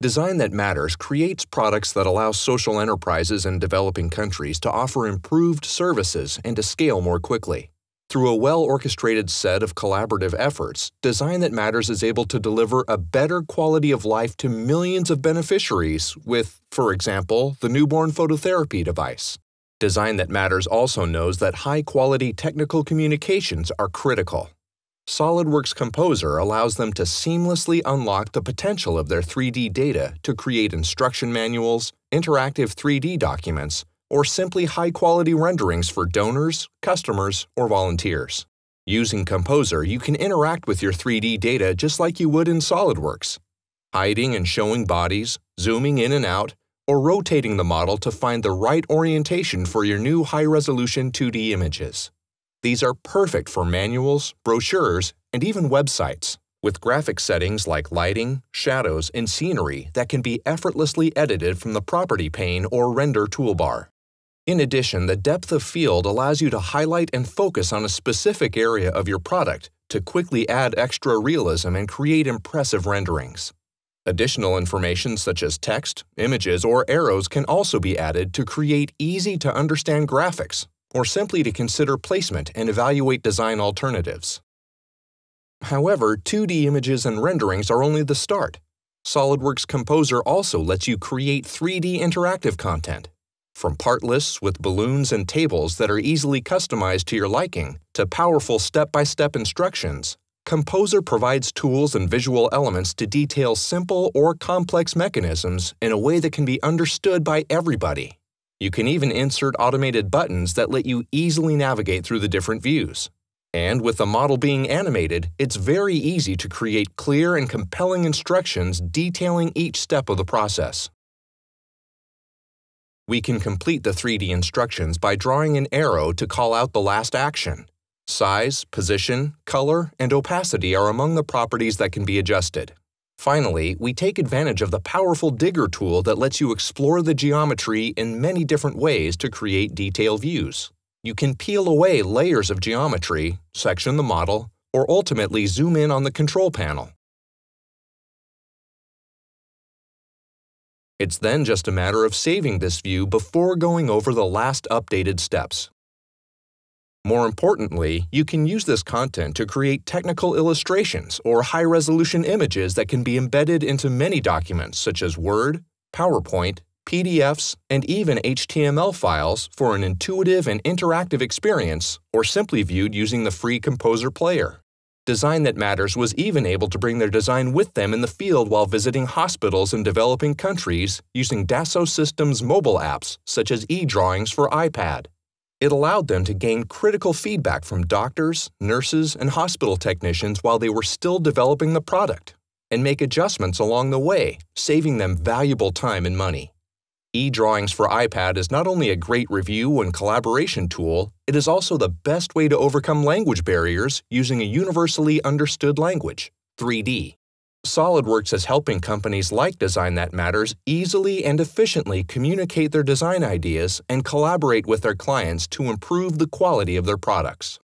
Design That Matters creates products that allow social enterprises in developing countries to offer improved services and to scale more quickly. Through a well orchestrated set of collaborative efforts, Design That Matters is able to deliver a better quality of life to millions of beneficiaries with, for example, the newborn phototherapy device. Design That Matters also knows that high quality technical communications are critical. SOLIDWORKS Composer allows them to seamlessly unlock the potential of their 3D data to create instruction manuals, interactive 3D documents, or simply high-quality renderings for donors, customers, or volunteers. Using Composer, you can interact with your 3D data just like you would in SOLIDWORKS, hiding and showing bodies, zooming in and out, or rotating the model to find the right orientation for your new high-resolution 2D images. These are perfect for manuals, brochures, and even websites, with graphic settings like lighting, shadows, and scenery that can be effortlessly edited from the property pane or render toolbar. In addition, the depth of field allows you to highlight and focus on a specific area of your product to quickly add extra realism and create impressive renderings. Additional information such as text, images, or arrows can also be added to create easy-to-understand graphics or simply to consider placement and evaluate design alternatives. However, 2D images and renderings are only the start. SOLIDWORKS Composer also lets you create 3D interactive content, from part lists with balloons and tables that are easily customized to your liking to powerful step-by-step -step instructions. Composer provides tools and visual elements to detail simple or complex mechanisms in a way that can be understood by everybody. You can even insert automated buttons that let you easily navigate through the different views. And with the model being animated, it's very easy to create clear and compelling instructions detailing each step of the process. We can complete the 3D instructions by drawing an arrow to call out the last action. Size, position, color, and opacity are among the properties that can be adjusted. Finally, we take advantage of the powerful Digger tool that lets you explore the geometry in many different ways to create detailed views. You can peel away layers of geometry, section the model, or ultimately zoom in on the control panel. It's then just a matter of saving this view before going over the last updated steps. More importantly, you can use this content to create technical illustrations or high-resolution images that can be embedded into many documents such as Word, PowerPoint, PDFs, and even HTML files for an intuitive and interactive experience or simply viewed using the free Composer Player. Design That Matters was even able to bring their design with them in the field while visiting hospitals in developing countries using Dassault Systems mobile apps such as eDrawings for iPad. It allowed them to gain critical feedback from doctors, nurses, and hospital technicians while they were still developing the product, and make adjustments along the way, saving them valuable time and money. eDrawings for iPad is not only a great review and collaboration tool, it is also the best way to overcome language barriers using a universally understood language, 3D. SolidWorks is helping companies like Design That Matters easily and efficiently communicate their design ideas and collaborate with their clients to improve the quality of their products.